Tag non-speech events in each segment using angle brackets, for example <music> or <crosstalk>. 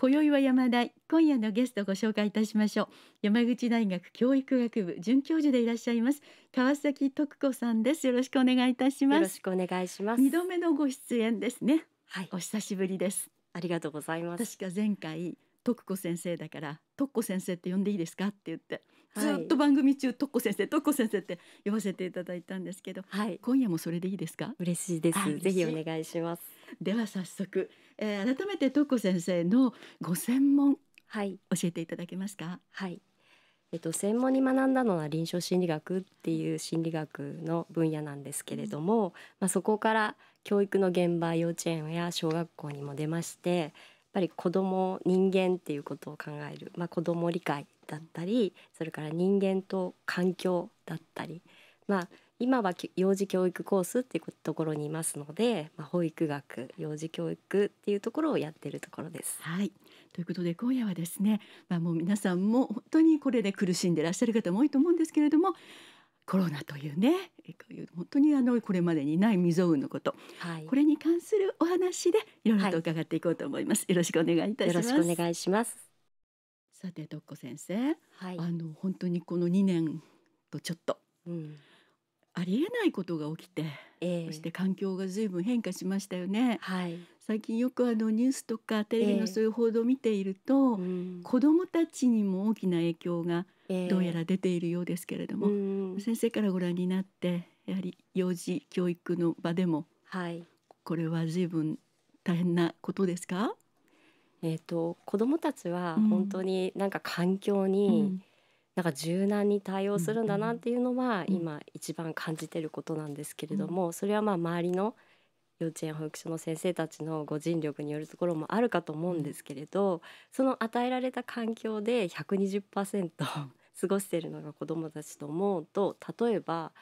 今宵は山大今夜のゲストご紹介いたしましょう山口大学教育学部准教授でいらっしゃいます川崎徳子さんですよろしくお願いいたしますよろしくお願いします二度目のご出演ですねはいお久しぶりですありがとうございます確か前回徳子先生だから徳子先生って呼んでいいですかって言ってずっと番組中、はい、とっ先生徳子先生って呼ばせていただいたんですけど、はい、今夜もそれでいいですか嬉しいですぜひお願いしますでは早速、えー、改めてトッ先生のご専門、はい、教えていただけますか。はいえっと、専門に学んだのは臨床心理学っていう心理学の分野なんですけれども、うん、まあ、そこから教育の現場幼稚園や小学校にも出ましてやっぱり子ども人間っていうことを考える、まあ、子ども理解だったりそれから人間と環境だったり、まあ、今は幼児教育コースっていうところにいますので、まあ、保育学幼児教育っていうところをやってるところです。はいということで今夜はですね、まあ、もう皆さんも本当にこれで苦しんでいらっしゃる方も多いと思うんですけれどもコロナというね本当にあのこれまでにない未曾有のこと、はい、これに関するお話でいろいろと伺っていこうと思います、はい、よろしくお願いいたしますお願いしますさてとっこ先生、はい、あの本当にこの2年とちょっと、うんありえないことが起きて、えー、そして環境が随分変化しましたよね。はい、最近よくあのニュースとかテレビのそういう報道を見ていると、えー、子どもたちにも大きな影響がどうやら出ているようですけれども、えー、先生からご覧になってやはり幼児教育の場でも、はい、これは随分大変なことですかえーと、子どもたちは本当になんか環境に、うん、なんか柔軟に対応するんだなっていうのは今一番感じてることなんですけれどもそれはまあ周りの幼稚園保育所の先生たちのご尽力によるところもあるかと思うんですけれどその与えられた環境で120% <laughs> 過ごしてるのが子どもたちと思うと例えば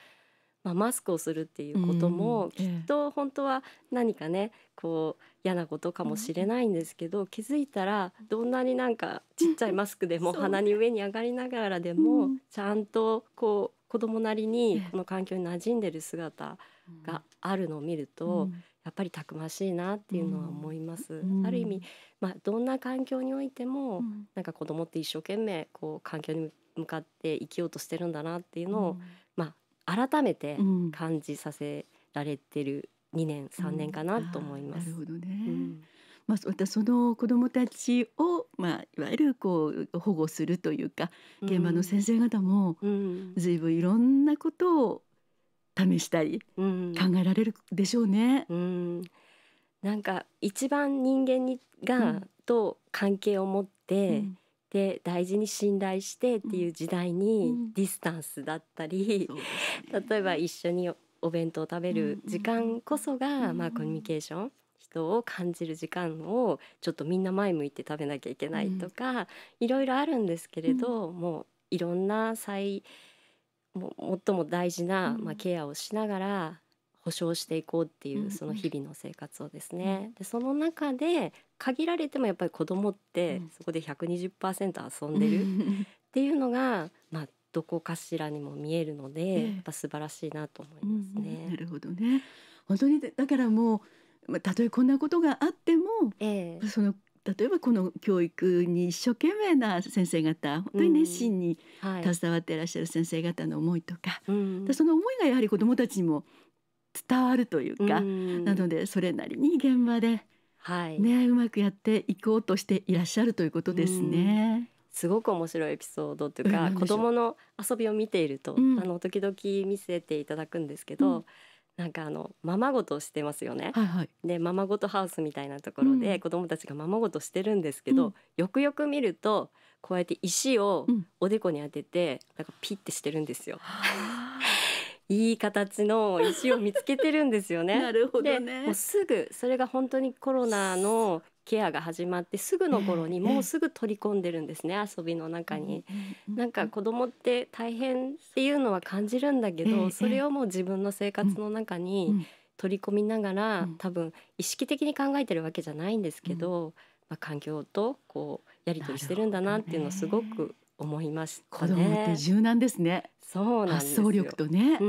まあ、マスクをするっていうこともきっと本当は何かねこう嫌なことかもしれないんですけど、気づいたらどんなになんかちっちゃいマスクでも鼻に上に上がりながらでもちゃんとこう子供なりにこの環境に馴染んでる姿があるのを見ると、やっぱりたくましいなっていうのは思います。ある意味、まあ、どんな環境においても、なんか子供って一生懸命こう環境に向かって生きようとしてるんだなっていうのを、まあ、改めて感じさせられてる2年3年かなと思います。なるほどね、まあ、またその子どもたちを、まあ、いわゆるこう保護するというか現場の先生方も随分いろんなことを試したり考えられるでしょうね。うん、うん、なんか一番人間にが、と関係を持って、うんで大事に信頼してっていう時代にディスタンスだったり、うん、例えば一緒にお弁当を食べる時間こそが、まあ、コミュニケーション人を感じる時間をちょっとみんな前向いて食べなきゃいけないとか、いろいろあるんですけれど、もういろんな最も最も大事な、まあ、ケアをしながら保障していこうっていうその日々の生活をですね、でその中で限られてもやっぱり子供ってそこで120%遊んでるっていうのが、まあ、どこかしらにも見えるので、やっぱ素晴らしいなと思いますね。うんなるほどね本当にだからもうまあ、たとえこんなことがあっても、えその例えばこの教育に一生懸命な先生方本当に熱心に携わっていらっしゃる先生方の思いとか、うんはい、その思いがやはり子どもたちにも伝わるというか、うん、なのでそれなりに現場ではい、ねうまくやっていこうとしていらっしゃるということですね。すごく面白いエピソードというか、うん、子供の遊びを見ていると、うん、あの時々見せていただくんですけど、うん、なんかあのままごとしてますよね。はいはい、でままごとハウスみたいなところで子供たちがままごとしてるんですけど、よくよく見るとこうやって石をおでこに当てて、なんかピッてしてるんですよ。いい形の石を見つけてるんですよね。<laughs> なるほどね。もうすぐそれが本当にコロナのケアが始まってすぐの頃にもうすぐ取り込んでるんですね、遊びの中に、なんか子供って大変っていうのは感じるんだけど、それをもう自分の生活の中に取り込みながら多分意識的に考えてるわけじゃないんですけど、まあ、環境とこうやり取りしてるんだなっていうのをすごく思いまし、ね、子供って柔軟ですね。そう発想力とね、う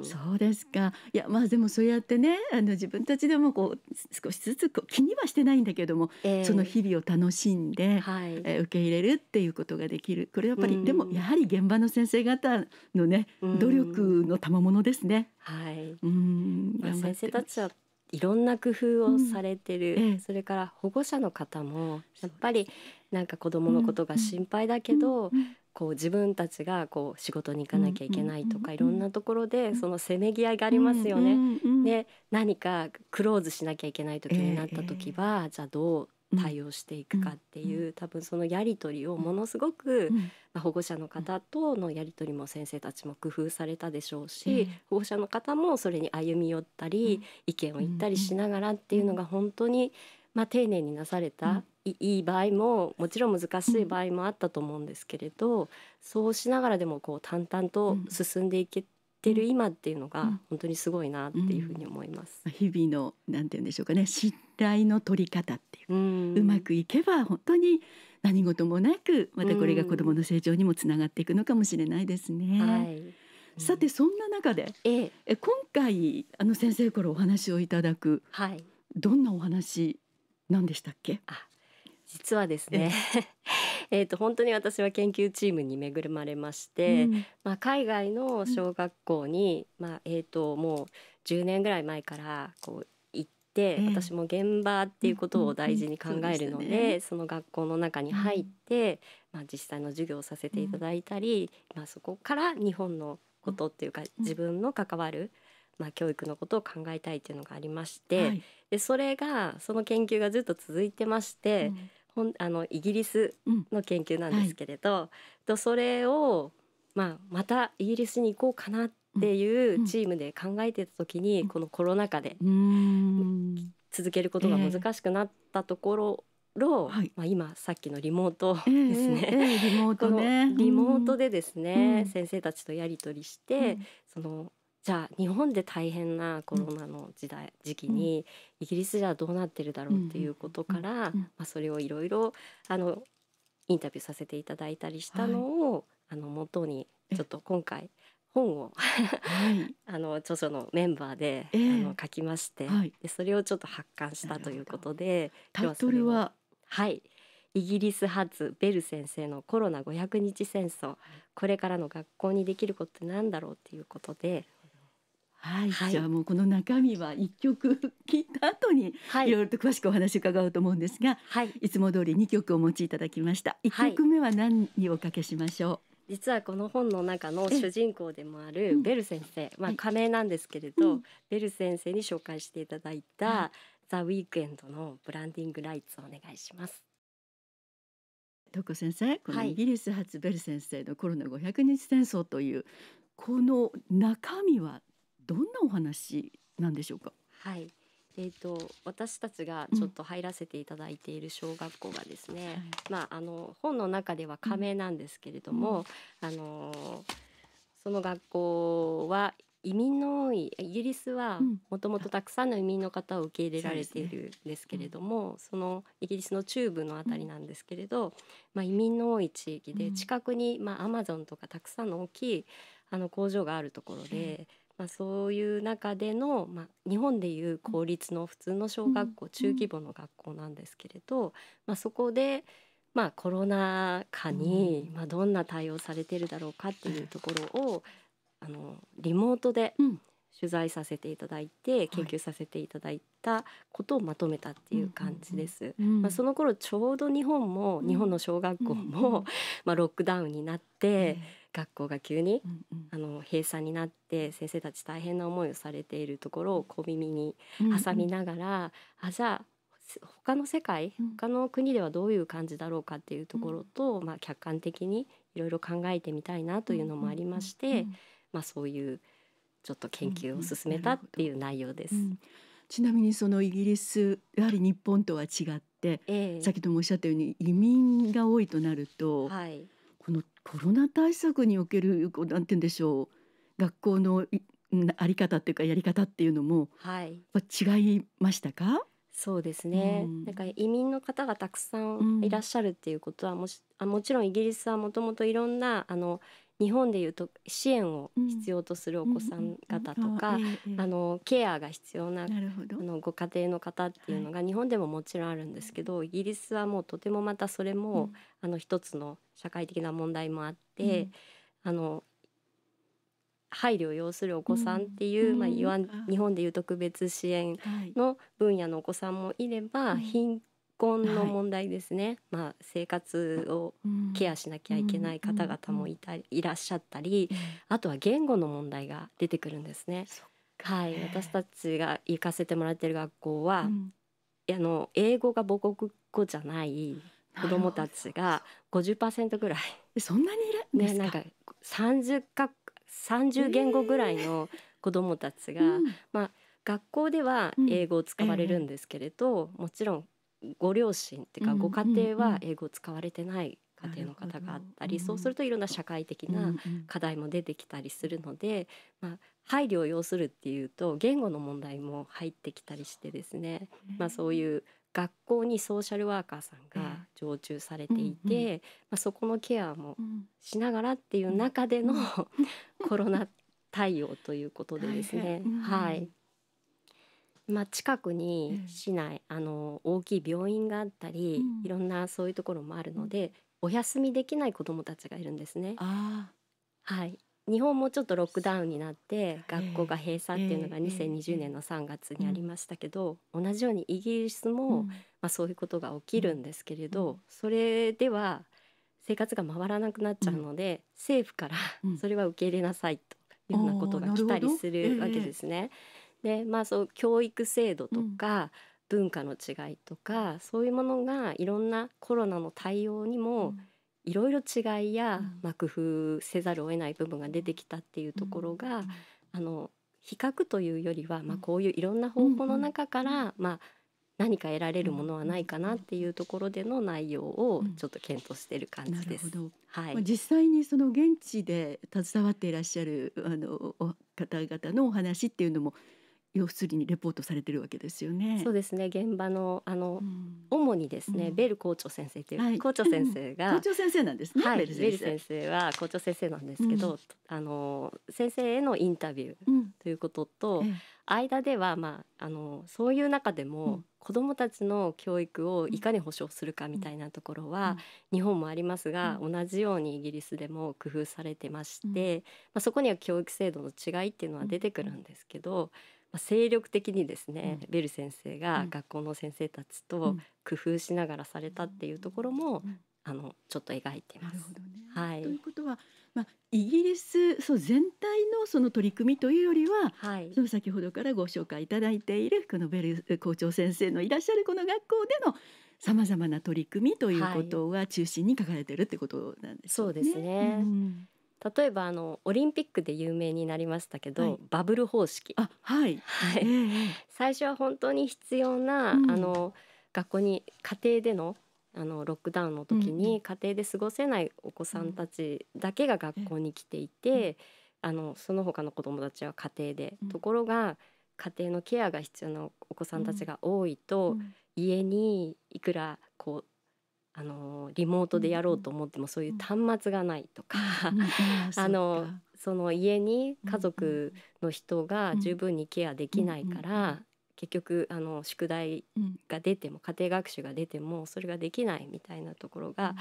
ん、そうですかいやまあでもそうやってねあの自分たちでもこう少しずつこう気にはしてないんだけども、えー、その日々を楽しんで、はい、えー、受け入れるっていうことができるこれやっぱり、うん、でもやはり現場の先生方のね努力の賜物ですね。はい、うん、先生たちはいろんな工夫をされてる、うん、それから保護者の方もやっぱりなんか子どものことが心配だけど、こう自分たちがこう仕事に行かなきゃいけないとか、いろんなところでそのせめぎ合いがありますよね。で何かクローズしなきゃいけない時になった時は、じゃあどう対応していくかっていう、多分そのやり取りをものすごく、ま保護者の方とのやり取りも先生たちも工夫されたでしょうし、保護者の方もそれに歩み寄ったり、意見を言ったりしながらっていうのが本当に、ま丁寧になされた、いい場合ももちろん難しい場合もあったと思うんですけれど、そうしながらでもこう淡々と進んでいけってる今っていうのが本当にすごいなっていうふうに思います。うんうん、日々のなんて言うんでしょうかね信頼の取り方っていう、うん、うまくいけば本当に何事もなくまたこれが子どもの成長にもつながっていくのかもしれないですね。はいさてそんな中で、ええ、今回あの先生からお話をいただく、はい、どんなお話なんでしたっけあ実はですね、え <laughs> えーと、本当に私は研究チームに恵まれまして、うん、まあ、海外の小学校に、うん、まあえーと、もう10年ぐらい前からこう行って、えー、私も現場っていうことを大事に考えるのでうんうんそでね、その学校の中に入って、まあ、実際の授業をさせていただいたり、まあ、そこから日本のことっていうか、自分の関わるまあ、教育のことを考えたいというのがありまして、はい、でそれがその研究がずっと続いてまして、うん、ほんあのイギリスの研究なんですけれど、うんはい、とそれを、まあ、またイギリスに行こうかなっていうチームで考えてた時に、うん、このコロナ禍で続けることが難しくなったところを、えー、まあ、今さっきのリモートですね、えーえー、リモート、ね、リモートでですね、うん、先生たちとやり取りして、そのじゃあ日本で大変なコロナの時代、時期にイギリスじゃどうなってるだろうっていうことから、まあ、それをいろいろあのインタビューさせていただいたりしたのを、はい、あの元にちょっと今回本をはい、<laughs> あの著書のメンバーで、えー、あの書きまして、はい、でそれをちょっと発刊したということでタイトルははいイギリス発ベル先生のコロナ500日戦争これからの学校にできることってなんだろうっていうことではい、はい、じゃあもうこの中身は一曲 <laughs> 聞いた後に、い、ろいろと詳しくお話伺おうと思うんですが、はい、いつも通り二曲お持ちいただきました一曲目は何におかけしましょう、はい、実はこの本の中の主人公でもあるベル先生、まあ仮名なんですけれど、うん、ベル先生に紹介していただいた、ザ・ウィークエンドのブランディングライツお願いします。トコ先生このイギリス発ベル先生のコロナ五百日戦争という、この中身はどんなお話なんでしょうかはいえーと、私たちがちょっと入らせていただいている小学校がですね、うん、まあ、あの本の中では仮名なんですけれども、うん、あのその学校は移民の多いイギリスはもともとたくさんの移民の方を受け入れられているんですけれども、うんそね、そのイギリスの中部の辺りなんですけれど、まあ、移民の多い地域で近くに、まあ、アマゾンとかたくさんの大きいあの工場があるところで。まあ、そういう中での、まあ、日本でいう公立の普通の小学校、中規模の学校なんですけれど、まあ、そこで、まあ、コロナ禍に、まあ、どんな対応されてるだろうかっていうところをあのリモートで取材させていただいて、研究させていただいたことをまとめたっていう感じです。まあ、その頃ちょうど日本も、日本の小学校も、まあ、ロックダウンになって、学校が急に、うんうん、あの閉鎖になって先生たち大変な思いをされているところを小耳に挟みながら、うんうん、あじゃあ他の世界、他の国ではどういう感じだろうかっていうところと、うん、まあ、客観的にいろいろ考えてみたいなというのもありまして、うんうんまあ、そういうちょっと研究を進めたっていう内容です。うん、ちなみにそのイギリスやはり日本とは違って、ええ、先ほどもおっしゃったように移民が多いとなると、はい、このコロナ対策におけるなんて言うんでしょう学校のあり方っていうかやり方っていうのも、はい、やっぱ違いましたかそうですね、うん、なんか移民の方がたくさんいらっしゃるっていうことはもし、うん、あもちろんイギリスはもともといろんなあの日本でいうと支援を必要とするお子さん方とか、あのケアが必要なあのご家庭の方っていうのが日本でももちろんあるんですけど、イギリスはもうとてもまたそれも、うん、あの一つの社会的な問題もあって、うん、あの配慮を要するお子さんっていう、うん、まあ、日本でいう特別支援の分野のお子さんもいれば、貧婚の問題ですね、はい、まあ、生活をケアしなきゃいけない方々もいたいらっしゃったりあとは言語の問題が出てくるんですね。はい、私たちが行かせてもらってる学校は、うん、あの英語が母国語じゃない子どもたちが50%ぐらいそんなにいるんですか,、ね、なんか 30, か30言語ぐらいの子どもたちが、えーうん、まあ、学校では英語を使われるんですけれど、うんえー、もちろんご両親っていうかご家庭は英語を使われてない家庭の方があったり、そうするといろんな社会的な課題も出てきたりするので、まあ、配慮を要するっていうと言語の問題も入ってきたりしてですね、まあ、そういう学校にソーシャルワーカーさんが常駐されていて、まあ、そこのケアもしながらっていう中での <laughs> コロナ対応ということでですね。はいまあ、近くに市内、あの大きい病院があったり、いろんなそういうところもあるので、お休みできない子どもたちがいるんですね。はい、日本もちょっとロックダウンになって学校が閉鎖っていうのが2020年の3月にありましたけど、同じようにイギリスも、まあ、そういうことが起きるんですけれど、それでは生活が回らなくなっちゃうので、政府からそれは受け入れなさいというようなことが来たりするわけですね。でまあそう教育制度とか、文化の違いとかそういうものがいろんなコロナの対応にも、いろいろ違いや、まあ、工夫せざるを得ない部分が出てきたっていうところが、あの比較というよりは、まあ、こういういろんな方法の中から、まあ、何か得られるものはないかなっていうところでの内容をちょっと検討している感じです。うん、はい、実際にその現地で携わっていらっしゃるあの方々のお話っていうのも要するにレポートされてるわけですよね。そうですね現場のあの、うん、主にですね、うん、ベル校長先生という、はい、校長先生が、<laughs> 校長先生なんですね、はい、ベル先生は校長先生なんですけど、うん、あの先生へのインタビューということと、間ではまああのそういう中でも、子どもたちの教育をいかに保障するかみたいなところは、日本もありますが、同じようにイギリスでも工夫されてまして、まあ、そこには教育制度の違いっていうのは出てくるんですけど。まあ、精力的にですね、うん、ベル先生が学校の先生たちと工夫しながらされたっていうところも、あのちょっと描いてます。ね、はい、ということは、まあ、イギリスそう全体のその取り組みというよりは、はい、その先ほどからご紹介いただいているこのベル校長先生のいらっしゃるこの学校でのさまざまな取り組みということが中心に書かれてるってことなんですね。はい、そうですね、うん例えばあのオリンピックで有名になりましたけど、はい、バブル方式あ、はいはい、えー、最初は本当に必要な、うん、あの学校に家庭でのあのロックダウンの時に家庭で過ごせないお子さんたちだけが学校に来ていて、うん、あのその他の子どもたちは家庭で、うん、ところが家庭のケアが必要なお子さんたちが多いと、家にいくらこうあのリモートでやろうと思ってもそういう端末がないとか、あのその家に家族の人が十分にケアできないから、結局あの宿題が出ても家庭学習が出てもそれができないみたいなところが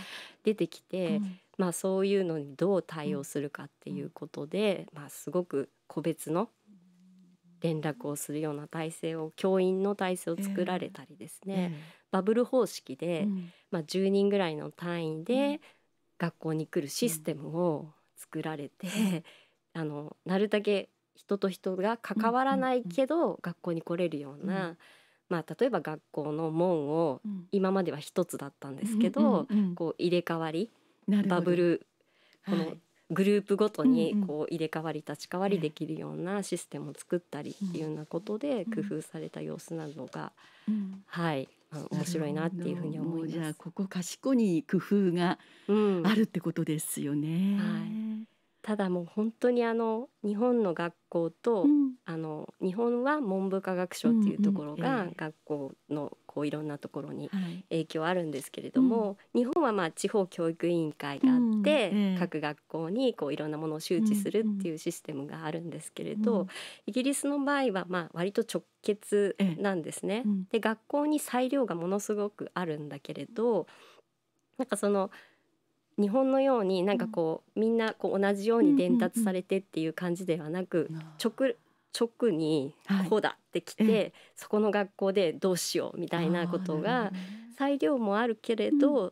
出てきて、まあ、そういうのにどう対応するかっていうことで、まあ、すごく個別の連絡をするような体制を教員の体制を作られたりですね、バブル方式で、まあ、10人ぐらいの単位で学校に来るシステムを作られて、あのなるだけ人と人が関わらないけど、学校に来れるような、まあ、例えば学校の門を今までは一つだったんですけど、こう入れ替わりバブルこのグループごとにこう入れ替わり立ち替わりできるようなシステムを作ったりっていうようなことで工夫された様子などが、はい面白いなっていうふうに思います。じゃあここ賢に工夫があるってことですよね。うん、はいただもう本当にあの日本の学校と、うん、あの日本は文部科学省っていうところが学校のこういろんなところに影響あるんですけれども、うん、日本はまあ地方教育委員会があって、うん、各学校にこういろんなものを周知するっていうシステムがあるんですけれど、イギリスの場合はまあ割と直結なんですね。で学校に裁量がものすごくあるんだけれどなんかその日本のようになんかこう、みんなこう同じように伝達されてっていう感じではなく、直直にこうだってきて、はい、そこの学校でどうしようみたいなことが、裁量もあるけれど、うん、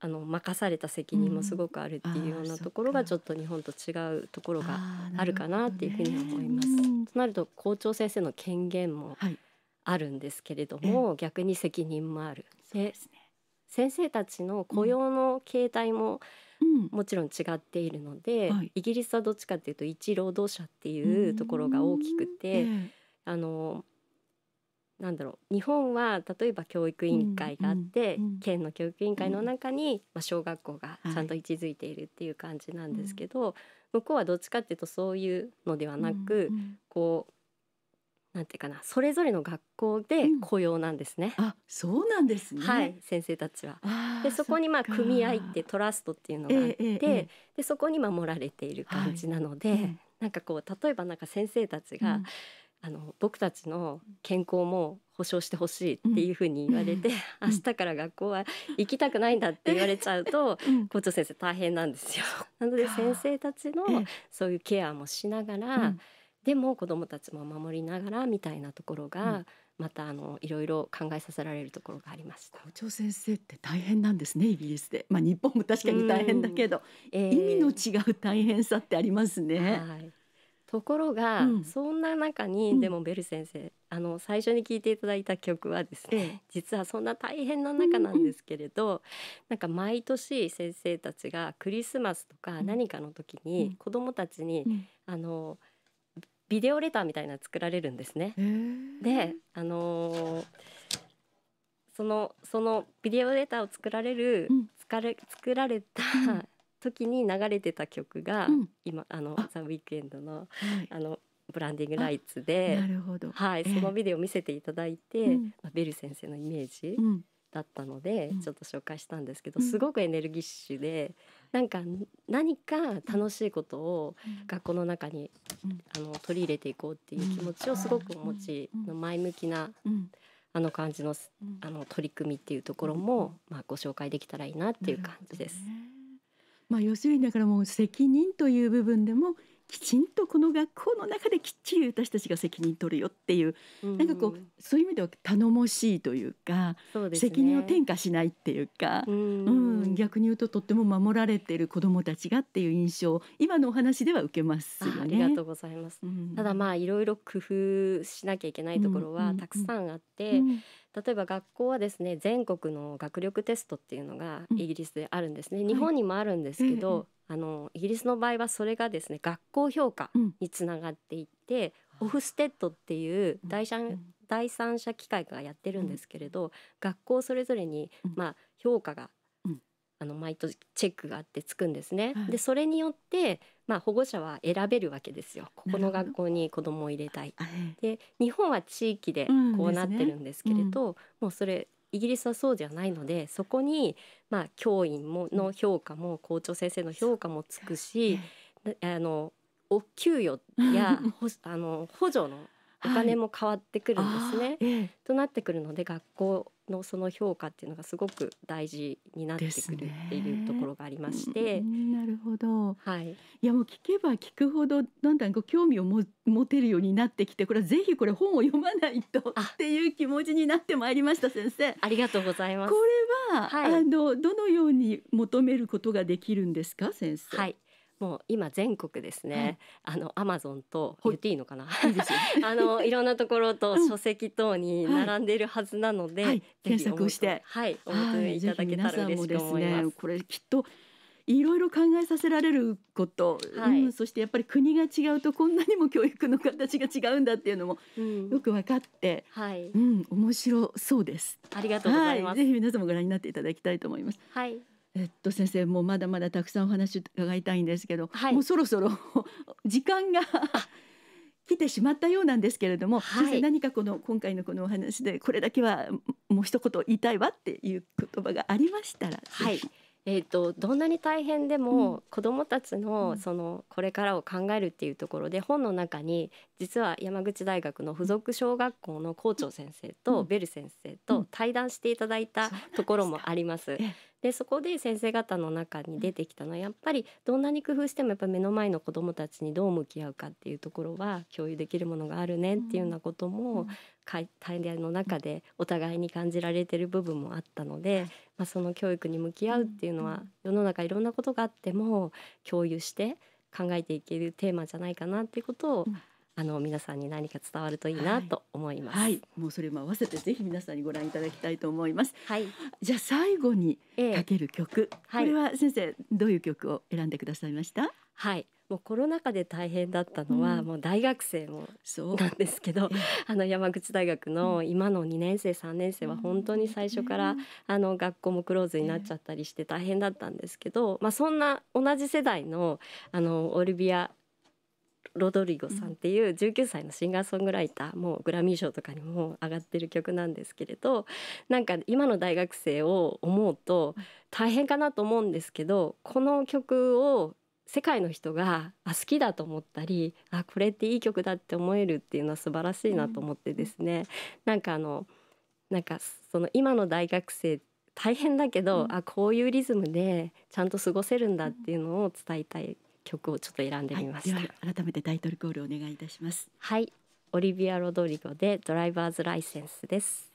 あの任された責任もすごくあるっていうようなところがちょっと日本と違うところがあるかなっていうふうに思います。うん、となると校長先生の権限もあるんですけれども、はい、逆に責任もある。そうですね先生たちの雇用の形態も、もちろん違っているので、はい、イギリスはどっちかっていうと一労働者っていうところが大きくて、あのなんだろう日本は例えば教育委員会があって、うんうんうん、県の教育委員会の中に、まあ、小学校がちゃんと位置づいているっていう感じなんですけど、はい、向こうはどっちかっていうとそういうのではなく、うんうん、こなんていうかなそれぞれの学校で雇用なんですね。うん、あそうなんですね、はい、先生たちは。でそこにまあ組合ってトラストっていうのがあって、えーえー、でそこに守られている感じなので、はい、なんかこう例えばなんか先生たちが、うん、あの僕たちの健康も保証してほしいっていうふうに言われて、うん、<laughs> 明日から学校は行きたくないんだって言われちゃうと、うん、校長先生大変なんですよ。なので先生たちのそういうケアもしながら、うんでも子どもたちも守りながらみたいなところが、うん、またあのいろいろ考えさせられるところがありました校長先生って大変なんですねイギリスで、まあ、日本も確かに大変だけど、えー、意味の違う大変さってありますね。はいところが、うん、そんな中に、でもベル先生、うん、あの最初に聴いていただいた曲はですね、実はそんな大変な中なんですけれど、うんなんか毎年先生たちがクリスマスとか何かの時に子どもたちに、うん、あの「ビデオレターみたいな作られるんですね。で、あのー、そのそのビデオレターを作られる、うん、れ作られた、時に流れてた曲が、うん、今あのザ・ウィークエンドの、はい、あのブランディングライツでなるほど、はい、そのビデオを見せていただいて、えー、まあ、ベル先生のイメージだったので、うん、ちょっと紹介したんですけど、すごくエネルギッシュで、なんか何か楽しいことを学校の中に、あの取り入れていこうっていう気持ちをすごくお持ちの前向きな、あの感じのあの取り組みっていうところも、まあ、ご紹介できたらいいなっていう感じです。まあ、要するにだからもう責任という部分でもきちんとこの学校の中できっちり私たちが責任取るよっていう、うん、なんかこうそういう意味では頼もしいというか、ね、責任を転嫁しないっていうか、うん、うん、逆に言うととっても守られてる子どもたちがっていう印象今のお話では受けますよね。ありがとうございます、うん、ただまあいろいろ工夫しなきゃいけないところはたくさんあって、うんうんうん例えば学校はですね全国の学力テストっていうのがイギリスであるんですね、うん、日本にもあるんですけど、はい、あのイギリスの場合はそれがですね学校評価につながっていって、うん、オフステッドっていう第三,、第三者機関がやってるんですけれど、学校それぞれに、まあ、評価があの毎年チェックがあってつくんですね。はい、でそれによって、まあ、保護者は選べるわけですよ。ここの学校に子供を入れたい。で日本は地域でこうなってるんですけれど、うんねうん、もうそれイギリスはそうじゃないのでそこに、まあ、教員もの評価も校長先生の評価もつくし、うん、あのお給与や <laughs> あの補助のお金も変わってくるんですね。はいええとなってくるので学校のその評価っていうのがすごく大事になってくるっていうところがありまして、ね、なるほど、はい、いやもう聞けば聞くほどだんだんご興味をも持てるようになってきてこれはぜひこれ本を読まないとっていう気持ちになってまいりました先生ありがとうございますこれは、はい、あのどのように求めることができるんですか先生はいもう今全国ですね、はい、あのアマゾンと言っていいのかな <laughs> あのいろんなところと書籍等に並んでいるはずなので、はい、検索してはいお求めいただけたら嬉しく思います,、ね、これきっといろいろ考えさせられること、はい、うん、そしてやっぱり国が違うとこんなにも教育の形が違うんだっていうのもよく分かって、うん、はいうん、面白そうです。ありがとうございます、はい、ぜひ皆様ご覧になっていただきたいと思います。はいえっと先生もうまだまだたくさんお話伺いたいんですけど、はい、もうそろそろ <laughs> 時間が来てしまったようなんですけれども、はい、先生何かこの今回のこのお話でこれだけはもう一言言いたいわっていう言葉がありましたら。はいえーと、どんなに大変でも、子どもたちのそのこれからを考えるっていうところで、本の中に実は山口大学の附属小学校の校長先生と、ベル先生と対談していただいたところもあります。でそこで先生方の中に出てきたのはやっぱりどんなに工夫してもやっぱ目の前の子どもたちにどう向き合うかっていうところは共有できるものがあるねっていうようなことも、うんの中でお互いに感じられてる部分もあったので、まあ、その教育に向き合うっていうのは世の中いろんなことがあっても共有して考えていけるテーマじゃないかなっていうことを、あの皆さんに何か伝わるといいなと思います、はい、はい、もうそれも合わせてぜひ皆さんにご覧いただきたいと思いますはいじゃあ最後にかける曲、えー、これは先生どういう曲を選んでくださいましたはいもうコロナ禍で大変だったのは、もう大学生もなんですけど、あの山口大学の今の2年生3年生は本当に最初から、あの学校もクローズになっちゃったりして大変だったんですけど、まあ、そんな同じ世代のあのオルビアロドリゴさんっていう19歳のシンガーソングライターもグラミー賞とかにも上がってる曲なんですけれどなんか今の大学生を思うと大変かなと思うんですけどこの曲を世界の人があ好きだと思ったりあこれっていい曲だって思えるっていうのは素晴らしいなと思ってですね、なんかあのなんかその今の大学生大変だけど、あこういうリズムでちゃんと過ごせるんだっていうのを伝えたい曲をちょっと選んでみました、はい、改めてタイトルコールお願いいたしますはいオリビア・ロドリゴでドライバーズライセンスです